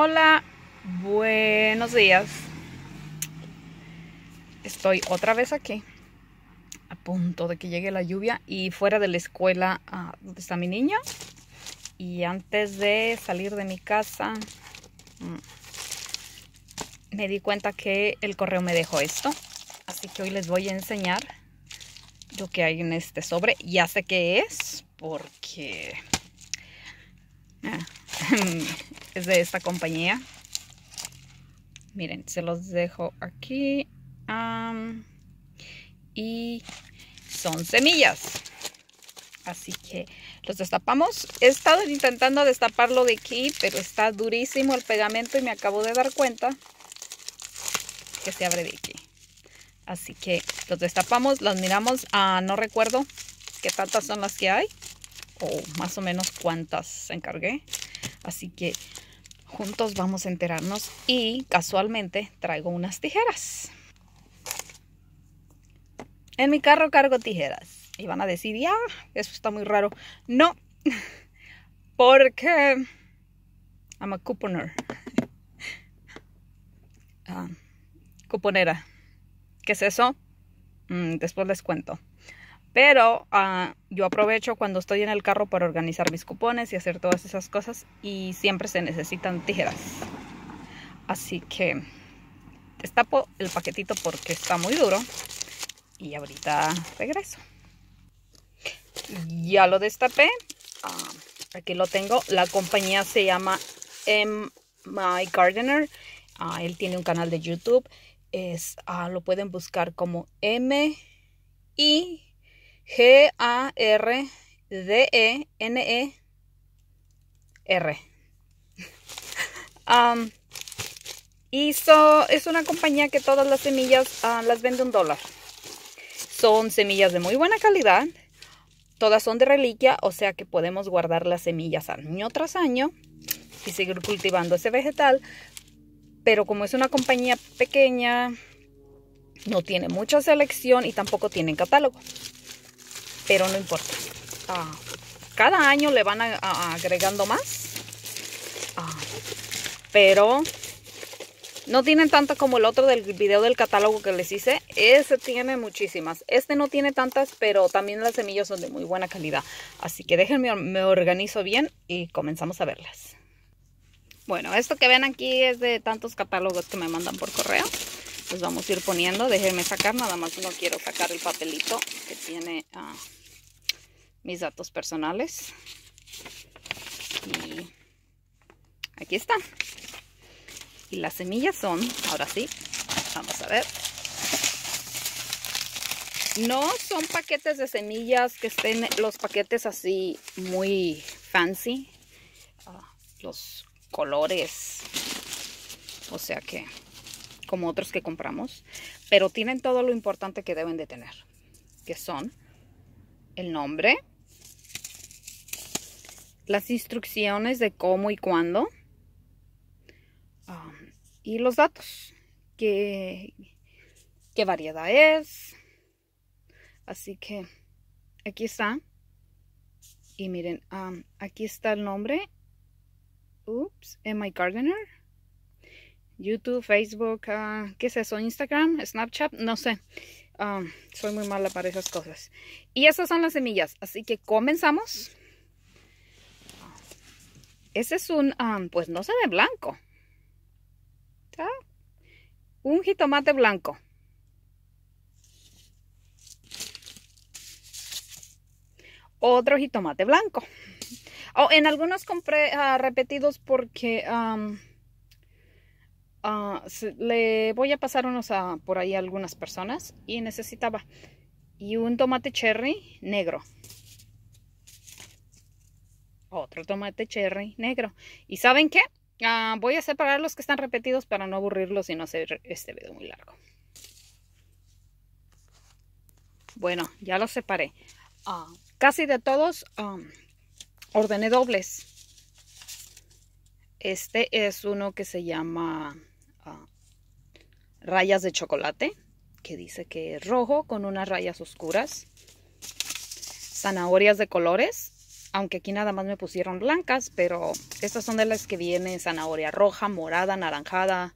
Hola, buenos días. Estoy otra vez aquí, a punto de que llegue la lluvia y fuera de la escuela ah, donde está mi niño. Y antes de salir de mi casa, mm, me di cuenta que el correo me dejó esto. Así que hoy les voy a enseñar lo que hay en este sobre. Ya sé qué es, porque... Ah, mm, de esta compañía. Miren, se los dejo aquí. y son semillas. Así que los destapamos. He estado intentando destaparlo de aquí, pero está durísimo el pegamento y me acabo de dar cuenta que se abre de aquí. Así que los destapamos, los miramos. a ah, no recuerdo qué tantas son las que hay o más o menos cuántas encargué. Así que Juntos vamos a enterarnos y casualmente traigo unas tijeras. En mi carro cargo tijeras. Y van a decir, ya, eso está muy raro. No, porque I'm a couponer. Ah, cuponera. ¿Qué es eso? Mm, después les cuento. Pero ah, yo aprovecho cuando estoy en el carro para organizar mis cupones y hacer todas esas cosas. Y siempre se necesitan tijeras. Así que destapo el paquetito porque está muy duro. Y ahorita regreso. Ya lo destapé. Ah, aquí lo tengo. La compañía se llama My Gardener. Ah, él tiene un canal de YouTube. Es, lo pueden buscar como M. I G-A-R-D-E-N-E-R. E e es una compañía que todas las semillas ah, las vende un dólar. Son semillas de muy buena calidad. Todas son de reliquia, o sea que podemos guardar las semillas año tras año y seguir cultivando ese vegetal. Pero como es una compañía pequeña, no tiene mucha selección y tampoco tienen catálogo pero no importa. cada año le van agregando más. Ah, pero no tienen tanto como el otro del video del catálogo que les hice. Ese tiene muchísimas. Este no tiene tantas, pero también las semillas son de muy buena calidad. Así que déjenme, me organizo bien y comenzamos a verlas. Bueno, esto que ven aquí es de tantos catálogos que me mandan por correo. Los vamos a ir poniendo. Déjenme sacar, nada más no quiero sacar el papelito que tiene... Ah, mis datos personales. Y aquí está. Y las semillas son, ahora sí, vamos a ver. No son paquetes de semillas que estén los paquetes así muy fancy. Ah, los colores. O sea que, como otros que compramos. Pero tienen todo lo importante que deben de tener. Que son el nombre, las instrucciones de cómo y cuándo um, y los datos, qué, qué variedad es. Así que aquí está. Y miren, um, aquí está el nombre. Oops, my gardener? YouTube, Facebook, ah, ¿qué es eso? Instagram, Snapchat, no sé. Ah, soy muy mala para esas cosas. Y esas son las semillas. Así que comenzamos. Ese es un, ah, pues no se ve blanco. Un jitomate blanco. Otro jitomate blanco. o oh, en algunos compré ah, repetidos porque... Ah, le voy a pasar unos a, por ahí a algunas personas y necesitaba y un tomate cherry negro otro tomate cherry negro y saben qué ah, voy a separar los que están repetidos para no aburrirlos y no hacer este video muy largo bueno ya los separé ah, casi de todos ordene ordené dobles este es uno que se llama rayas de chocolate, que dice que es rojo con unas rayas oscuras. Zanahorias de colores, aunque aquí nada más me pusieron blancas, pero estas son de las que vienen zanahoria roja, morada, naranjada,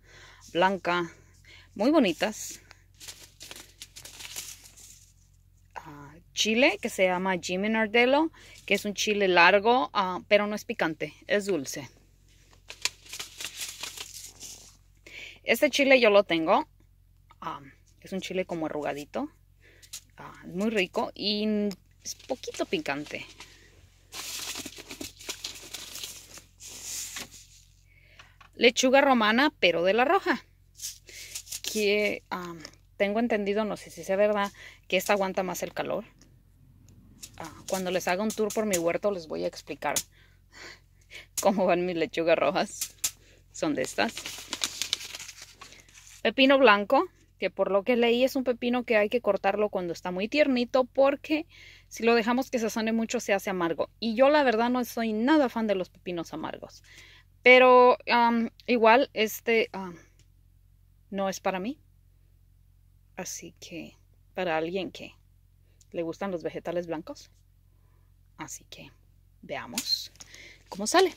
blanca. Muy bonitas. Ah, chile que se llama Nardello que es un chile largo, ah, pero no es picante, es dulce. Este chile yo lo tengo. es un chile como arrugadito. muy rico y es poquito picante. Lechuga romana, pero de la roja. Que tengo entendido, no sé si sea verdad, que esta aguanta más el calor. Ah, cuando les haga un tour por mi huerto les voy a explicar cómo van mis lechugas rojas. Son de estas pepino blanco, que por lo que leí es un pepino que hay que cortarlo cuando está muy tiernito porque si lo dejamos que se sane mucho se hace amargo. Y yo la verdad no soy nada fan de los pepinos amargos. Pero igual este no es para mí. Así que para alguien que le gustan los vegetales blancos. Así que veamos cómo sale.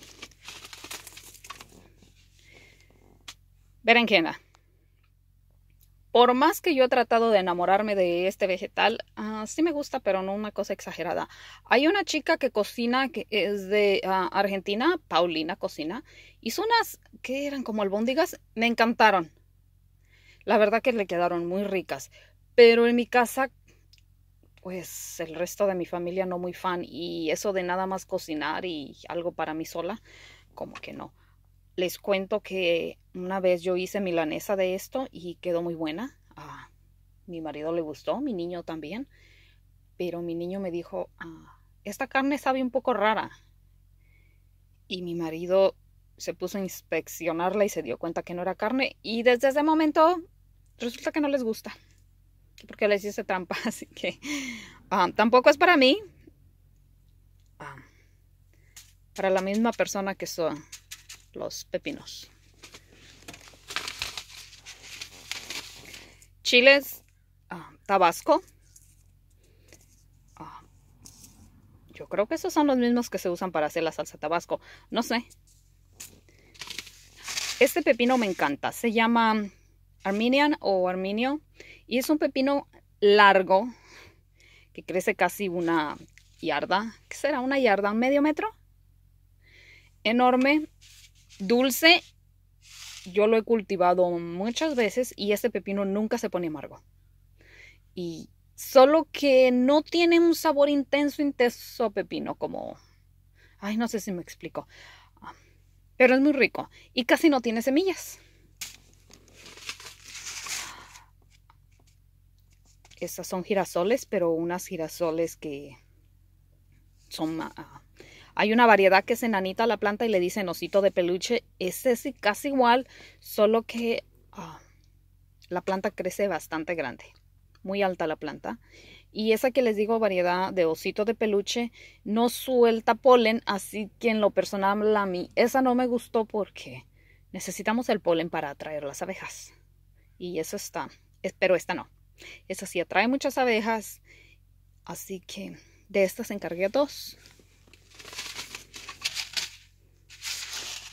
Berenjena. Por más que yo he tratado de enamorarme de este vegetal, ah, sí me gusta, pero no una cosa exagerada. Hay una chica que cocina, que es de ah, Argentina, Paulina Cocina. Hizo unas que eran como albóndigas, me encantaron. La verdad que le quedaron muy ricas. Pero en mi casa, pues el resto de mi familia no muy fan. Y eso de nada más cocinar y algo para mí sola, como que no les cuento que una vez yo hice milanesa de esto y quedó muy buena. Ah, mi marido le gustó, mi niño también. Pero mi niño me dijo, ah, esta carne sabe un poco rara. Y mi marido se puso a inspeccionarla y se dio cuenta que no era carne. Y desde ese momento resulta que no les gusta. Porque les hice trampa. Así que ah, tampoco es para mí. Ah, para la misma persona que soy los pepinos. Chiles ah, tabasco. Ah, yo creo que esos son los mismos que se usan para hacer la salsa tabasco. No sé. Este pepino me encanta. Se llama arminian o Arminio. Y es un pepino largo que crece casi una yarda. ¿Qué será? ¿Una yarda? ¿Un medio metro? Enorme. Dulce, yo lo he cultivado muchas veces y este pepino nunca se pone amargo. Y solo que no tiene un sabor intenso, intenso pepino, como... Ay, no sé si me explico. Pero es muy rico y casi no tiene semillas. Esas son girasoles, pero unas girasoles que son ah, hay una variedad que se enanita la planta y le dicen osito de peluche. Ese es casi igual, solo que ah, la planta crece bastante grande. Muy alta la planta. Y esa que les digo, variedad de osito de peluche, no suelta polen, así que en lo personal a mí esa no me gustó porque necesitamos el polen para atraer las abejas. Y eso está, pero esta no. Esa sí atrae muchas abejas, así que de estas encargué dos.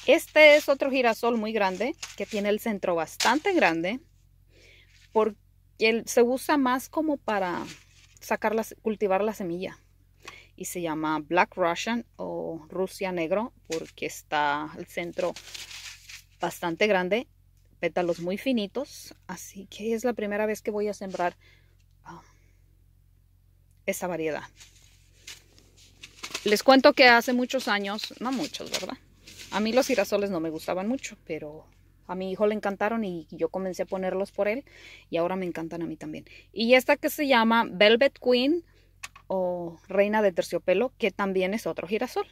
Este es otro girasol muy grande que tiene el centro bastante grande porque se usa más como para sacar cultivar la semilla y se llama Black Russian o Rusia Negro porque está el centro bastante grande, pétalos muy finitos, así que es la primera vez que voy a sembrar ah, esa variedad. Les cuento que hace muchos años, no muchos, ¿verdad? A mí los girasoles no me gustaban mucho, pero a mi hijo le encantaron y yo comencé a ponerlos por él y ahora me encantan a mí también. Y esta que se llama Velvet Queen o Reina de Terciopelo, que también es otro girasol.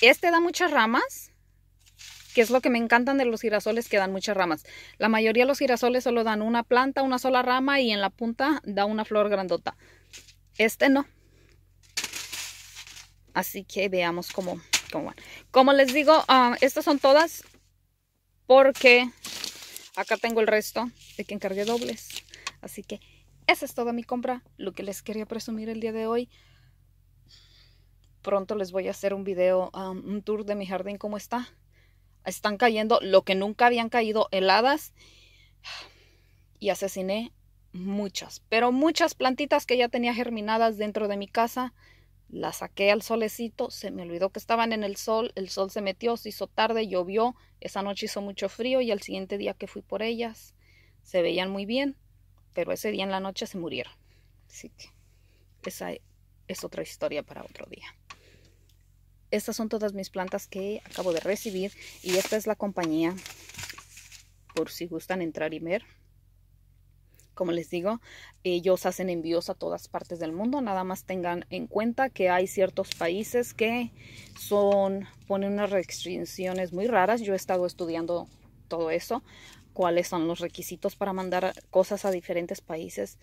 Este da muchas ramas, que es lo que me encantan de los girasoles que dan muchas ramas. La mayoría de los girasoles solo dan una planta, una sola rama y en la punta da una flor grandota. Este no, Así que veamos cómo, van. Como les digo, ah, estas son todas porque acá tengo el resto de que encargué dobles. Así que esa es toda mi compra, lo que les quería presumir el día de hoy. Pronto les voy a hacer un video, ah, un tour de mi jardín, cómo está. Están cayendo lo que nunca habían caído, heladas. Y asesiné muchas, pero muchas plantitas que ya tenía germinadas dentro de mi casa la saqué al solecito, se me olvidó que estaban en el sol, el sol se metió, se hizo tarde, llovió, esa noche hizo mucho frío y al siguiente día que fui por ellas se veían muy bien, pero ese día en la noche se murieron. Así que esa e, es otra historia para otro día. Estas son todas mis plantas que acabo de recibir y esta es la compañía por si gustan entrar y ver. Como les digo, ellos hacen envíos a todas partes del mundo. Nada más tengan en cuenta que hay ciertos países que son, ponen unas restricciones muy raras. Yo he estado estudiando todo eso, cuáles son los requisitos para mandar cosas a diferentes países.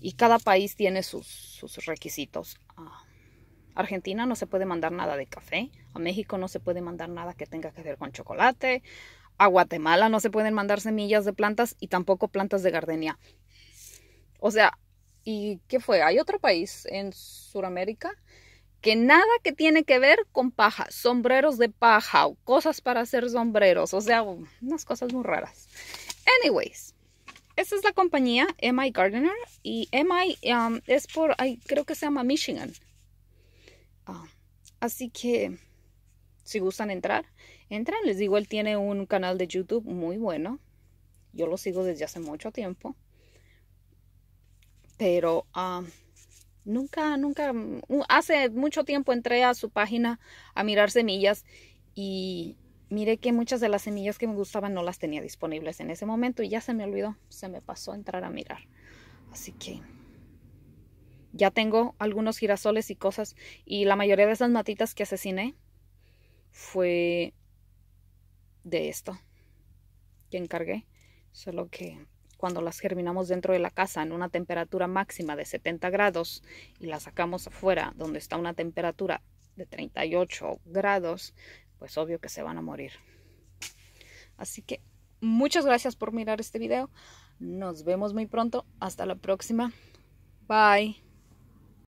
Y cada país tiene sus, requisitos. Ah, Argentina no se puede mandar nada de café, a México no se puede mandar nada que tenga que ver con chocolate, a Guatemala no se pueden mandar semillas de plantas y tampoco plantas de gardenia. O sea, ¿y qué fue? Hay otro país en Sudamérica que nada que tiene que ver con paja, sombreros de paja o cosas para hacer sombreros, o sea, unas cosas muy raras. Anyways, esta es la compañía MI Gardener y MI um, es por, creo que se llama Michigan. Ah, así que, si gustan entrar, entren. Les digo, él tiene un canal de YouTube muy bueno. Yo lo sigo desde hace mucho tiempo. Pero nunca, nunca, mm, hace mucho tiempo entré a su página a mirar semillas y miré que muchas de las semillas que me gustaban no las tenía disponibles en ese momento y ya se me olvidó, se me pasó entrar a mirar. Así que ya tengo algunos girasoles y cosas y la mayoría de esas matitas que asesiné fue de esto que encargué. Solo que cuando las germinamos dentro de la casa en una temperatura máxima de 70 grados y las sacamos afuera donde está una temperatura de 38 grados, pues obvio que se van a morir. Así que muchas gracias por mirar este video. Nos vemos muy pronto. Hasta la próxima. Bye.